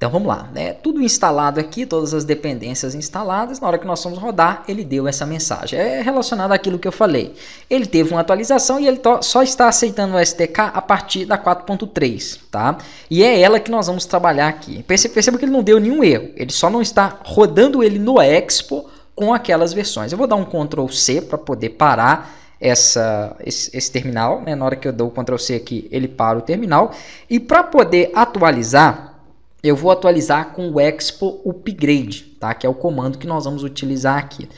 Então vamos lá, né? tudo instalado aqui, todas as dependências instaladas, na hora que nós vamos rodar, ele deu essa mensagem. É relacionado àquilo que eu falei. Ele teve uma atualização e ele só está aceitando o SDK a partir da 4.3, tá? E é ela que nós vamos trabalhar aqui. Perceba, perceba que ele não deu nenhum erro, ele só não está rodando ele no Expo com aquelas versões. Eu vou dar um Ctrl C para poder parar essa, esse, esse terminal, né? na hora que eu dou o Ctrl C aqui, ele para o terminal. E para poder atualizar eu vou atualizar com o Expo Upgrade, tá? que é o comando que nós vamos utilizar aqui.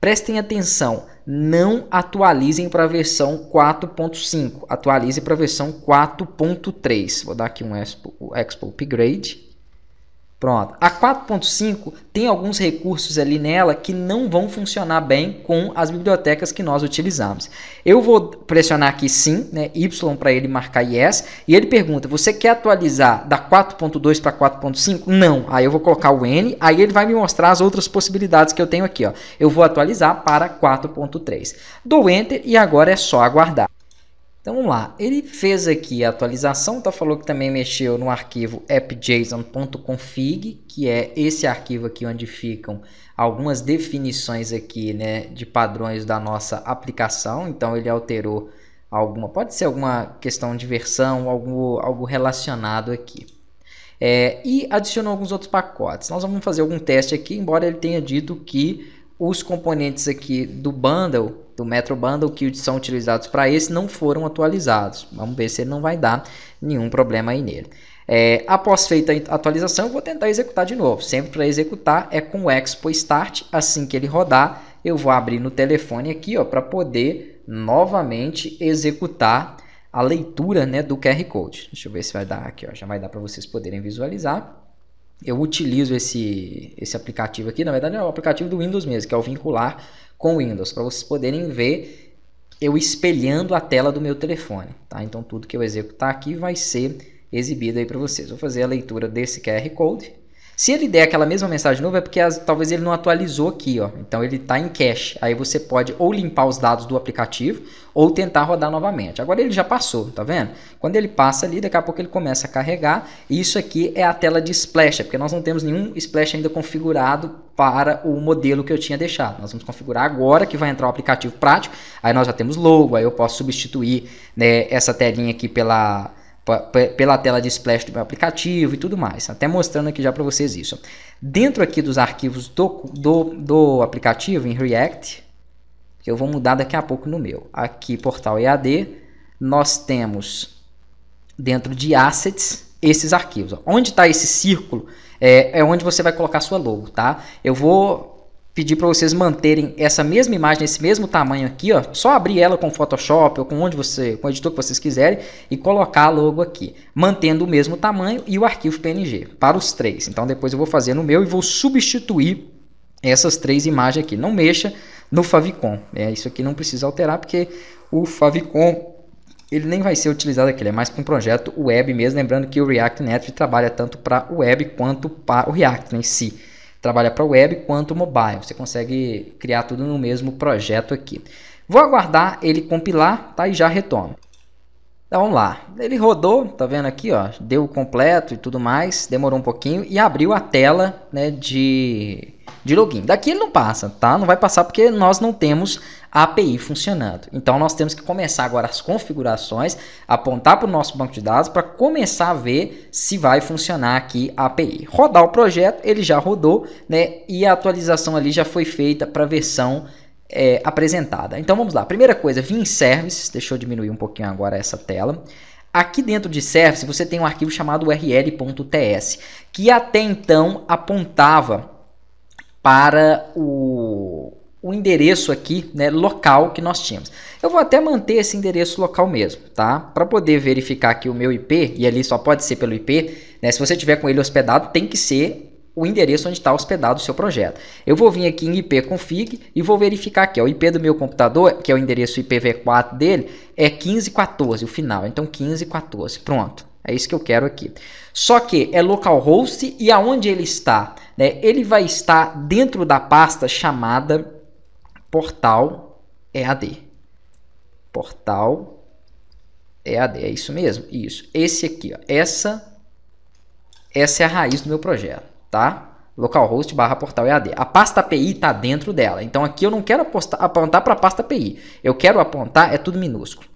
Prestem atenção, não atualizem para a versão 4.5, atualize para a versão 4.3. Vou dar aqui um Expo, Expo Upgrade. Pronto. A 4.5 tem alguns recursos ali nela que não vão funcionar bem com as bibliotecas que nós utilizamos. Eu vou pressionar aqui sim, né, Y para ele marcar yes, e ele pergunta: "Você quer atualizar da 4.2 para 4.5?" Não. Aí eu vou colocar o N, aí ele vai me mostrar as outras possibilidades que eu tenho aqui, ó. Eu vou atualizar para 4.3. Dou enter e agora é só aguardar. Então vamos lá, ele fez aqui a atualização, tá? falou que também mexeu no arquivo appjson.config, que é esse arquivo aqui onde ficam algumas definições aqui né, de padrões da nossa aplicação, então ele alterou alguma, pode ser alguma questão de versão, algo, algo relacionado aqui. É, e adicionou alguns outros pacotes. Nós vamos fazer algum teste aqui, embora ele tenha dito que os componentes aqui do bundle, do Metro Bundle, que são utilizados para esse, não foram atualizados. Vamos ver se ele não vai dar nenhum problema aí nele. É, após feita a atualização, eu vou tentar executar de novo. Sempre para executar é com o Expo Start. Assim que ele rodar, eu vou abrir no telefone aqui para poder novamente executar a leitura né, do QR Code. Deixa eu ver se vai dar aqui. Ó, já vai dar para vocês poderem visualizar eu utilizo esse, esse aplicativo aqui, na verdade é o aplicativo do Windows mesmo, que é o vincular com o Windows, para vocês poderem ver eu espelhando a tela do meu telefone. Tá? Então tudo que eu executar aqui vai ser exibido aí para vocês. Vou fazer a leitura desse QR Code. Se ele der aquela mesma mensagem nova, é porque as, talvez ele não atualizou aqui, ó. Então ele está em cache. Aí você pode ou limpar os dados do aplicativo ou tentar rodar novamente. Agora ele já passou, tá vendo? Quando ele passa ali, daqui a pouco ele começa a carregar. E isso aqui é a tela de splash, é porque nós não temos nenhum splash ainda configurado para o modelo que eu tinha deixado. Nós vamos configurar agora que vai entrar o aplicativo prático. Aí nós já temos logo, aí eu posso substituir né, essa telinha aqui pela pela tela de splash do meu aplicativo e tudo mais, até mostrando aqui já para vocês isso. Dentro aqui dos arquivos do, do, do aplicativo em React, que eu vou mudar daqui a pouco no meu, aqui portal EAD, nós temos dentro de assets esses arquivos. Onde está esse círculo é, é onde você vai colocar sua logo, tá? Eu vou pedir para vocês manterem essa mesma imagem, esse mesmo tamanho aqui, ó, só abrir ela com Photoshop ou com onde você, com o editor que vocês quiserem e colocar a logo aqui, mantendo o mesmo tamanho e o arquivo PNG para os três. Então depois eu vou fazer no meu e vou substituir essas três imagens aqui. Não mexa no favicon, é isso aqui não precisa alterar porque o favicon ele nem vai ser utilizado aqui, ele é mais para um projeto web mesmo, lembrando que o React Native trabalha tanto para o web quanto para o React em si trabalha para web quanto mobile. Você consegue criar tudo no mesmo projeto aqui. Vou aguardar ele compilar, tá? E já retorno. Então vamos lá. Ele rodou, tá vendo aqui, ó, deu completo e tudo mais, demorou um pouquinho e abriu a tela, né, de de login. Daqui ele não passa, tá? Não vai passar porque nós não temos a API funcionando. Então nós temos que começar agora as configurações, apontar para o nosso banco de dados para começar a ver se vai funcionar aqui a API. Rodar o projeto, ele já rodou, né? E a atualização ali já foi feita para a versão é, apresentada. Então vamos lá. Primeira coisa, vim em services, deixa eu diminuir um pouquinho agora essa tela. Aqui dentro de service você tem um arquivo chamado url.ts, que até então apontava para o o endereço aqui, né, local que nós tínhamos. Eu vou até manter esse endereço local mesmo, tá? Para poder verificar aqui o meu IP, e ali só pode ser pelo IP, né? Se você tiver com ele hospedado, tem que ser o endereço onde está hospedado o seu projeto. Eu vou vir aqui em ipconfig e vou verificar aqui, ó, o IP do meu computador, que é o endereço IPv4 dele, é 1514, o final. Então 1514, pronto. É isso que eu quero aqui. Só que é localhost e aonde ele está? Né? Ele vai estar dentro da pasta chamada Portal EAD. Portal EAD, é isso mesmo? Isso. Esse aqui, ó. Essa, essa é a raiz do meu projeto, tá? localhost barra portal EAD. A pasta API está dentro dela. Então aqui eu não quero apostar, apontar para a pasta API. Eu quero apontar, é tudo minúsculo.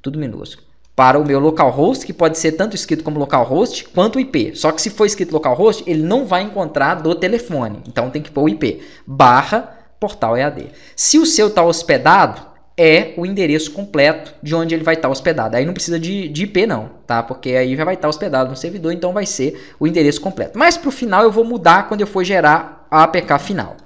Tudo minúsculo. Para o meu localhost, que pode ser tanto escrito como localhost, quanto o IP. Só que se for escrito localhost, ele não vai encontrar do telefone. Então tem que pôr o IP. Barra portal EAD. Se o seu está hospedado, é o endereço completo de onde ele vai estar tá hospedado. Aí não precisa de, de, IP não, tá? Porque aí já vai estar tá hospedado no servidor, então vai ser o endereço completo. Mas para o final eu vou mudar quando eu for gerar a APK final.